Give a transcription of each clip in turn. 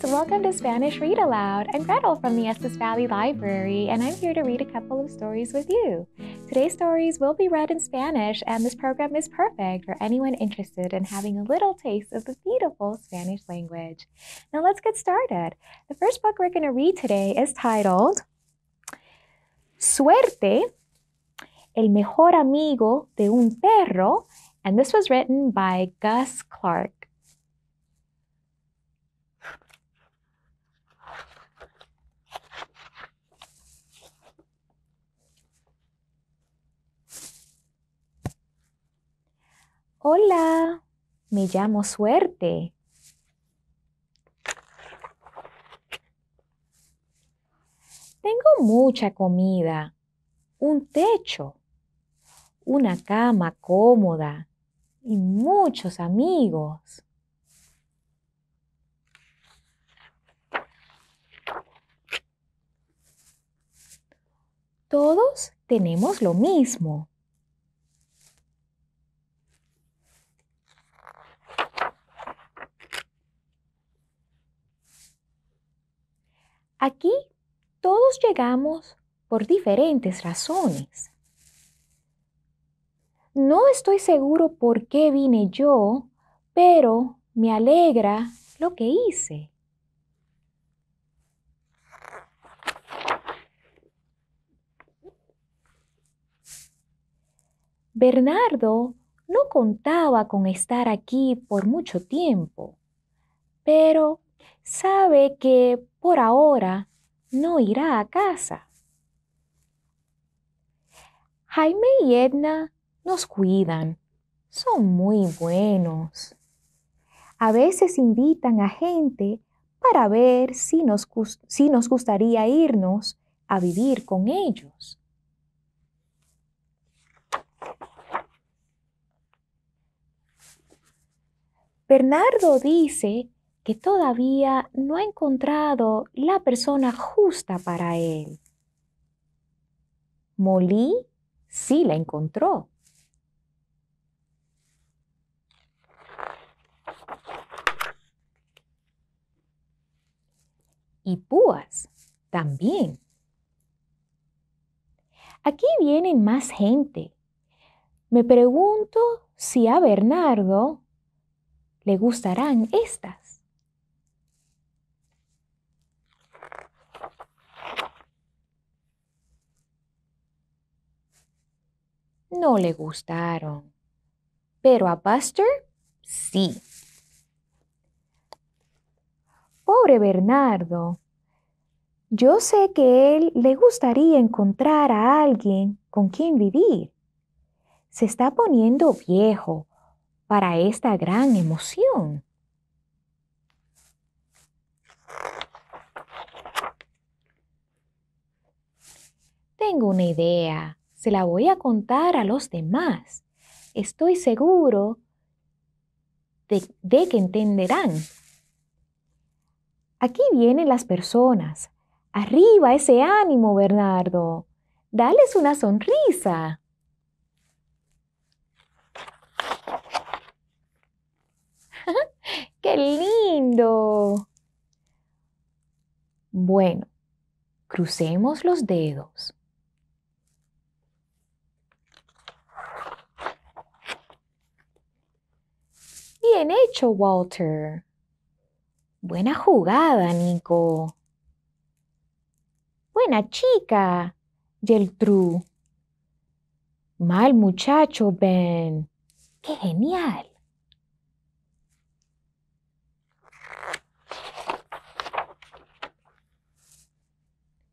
friends! Welcome to Spanish Read Aloud. I'm Gretel from the Estes Valley Library, and I'm here to read a couple of stories with you. Today's stories will be read in Spanish, and this program is perfect for anyone interested in having a little taste of the beautiful Spanish language. Now let's get started. The first book we're going to read today is titled Suerte, El Mejor Amigo de un Perro, and this was written by Gus Clark. Hola, me llamo Suerte. Tengo mucha comida, un techo, una cama cómoda y muchos amigos. Todos tenemos lo mismo. Aquí todos llegamos por diferentes razones. No estoy seguro por qué vine yo, pero me alegra lo que hice. Bernardo no contaba con estar aquí por mucho tiempo, pero sabe que por ahora no irá a casa. Jaime y Edna nos cuidan, son muy buenos. A veces invitan a gente para ver si nos, si nos gustaría irnos a vivir con ellos. Bernardo dice que todavía no ha encontrado la persona justa para él. Molí sí la encontró. Y Púas también. Aquí vienen más gente. Me pregunto si a Bernardo le gustarán estas. no le gustaron. Pero a Buster sí. Pobre Bernardo. Yo sé que él le gustaría encontrar a alguien con quien vivir. Se está poniendo viejo para esta gran emoción. Tengo una idea se la voy a contar a los demás. Estoy seguro de, que entenderán. Aquí vienen las personas. Arriba ese ánimo, Bernardo. Dales una sonrisa. ¡Qué lindo! Bueno, crucemos los dedos. hecho, Walter. Buena jugada, Nico. Buena chica, True, Mal muchacho, Ben. ¡Qué genial!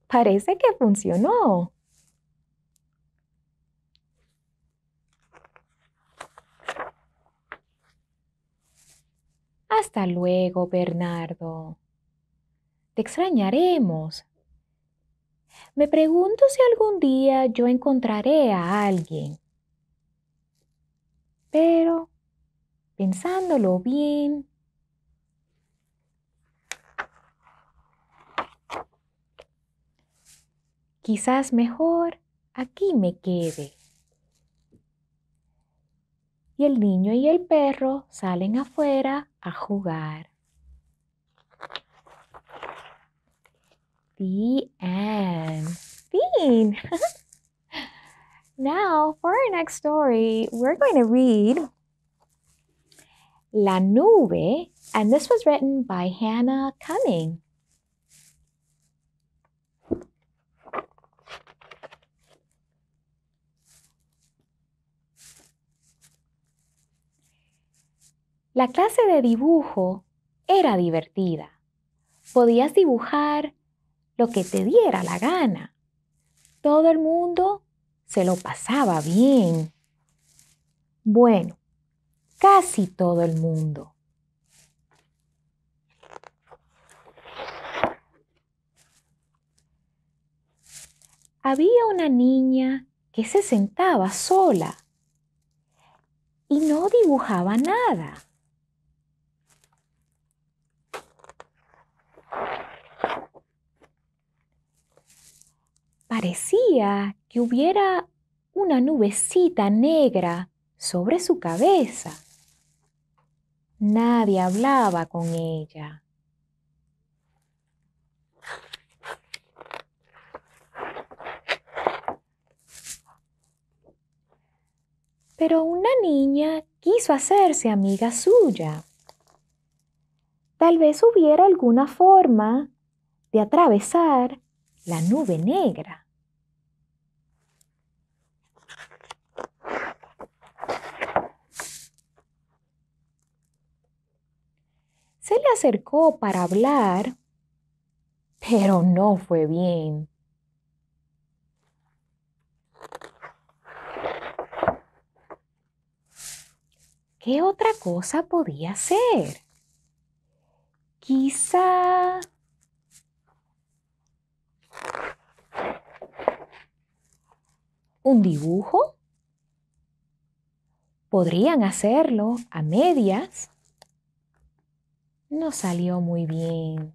Parece que funcionó. Hasta luego, Bernardo. Te extrañaremos. Me pregunto si algún día yo encontraré a alguien. Pero, pensándolo bien, quizás mejor aquí me quede y el niño y el perro salen afuera a jugar. The end. Fin. now, for our next story, we're going to read La Nube, and this was written by Hannah Cumming. La clase de dibujo era divertida. Podías dibujar lo que te diera la gana. Todo el mundo se lo pasaba bien. Bueno, casi todo el mundo. Había una niña que se sentaba sola y no dibujaba nada. Decía que hubiera una nubecita negra sobre su cabeza. Nadie hablaba con ella. Pero una niña quiso hacerse amiga suya. Tal vez hubiera alguna forma de atravesar la nube negra. acercó para hablar, pero no fue bien. ¿Qué otra cosa podía hacer? Quizá... ¿Un dibujo? Podrían hacerlo a medias no salió muy bien.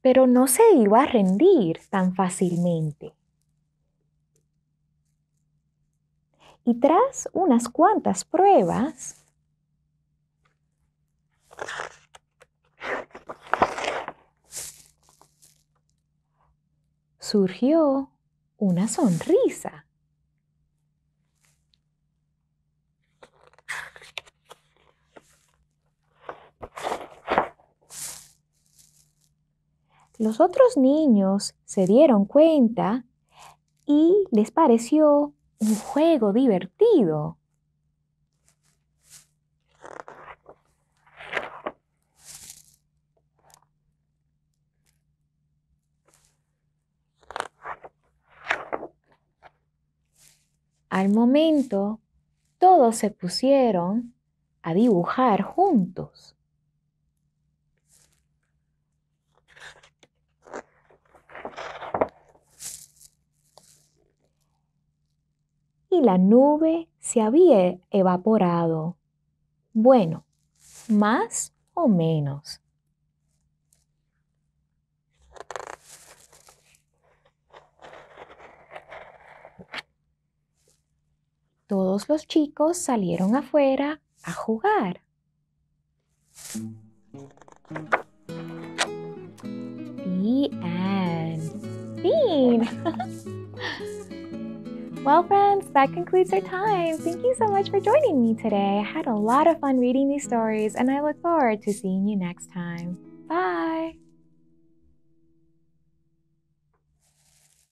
Pero no se iba a rendir tan fácilmente. Y tras unas cuantas pruebas, surgió una sonrisa. Los otros niños se dieron cuenta y les pareció un juego divertido. Al momento, todos se pusieron a dibujar juntos. y la nube se había evaporado. Bueno, más o menos. Todos los chicos salieron afuera a jugar. Well, friends, that concludes our time. Thank you so much for joining me today. I had a lot of fun reading these stories, and I look forward to seeing you next time. Bye!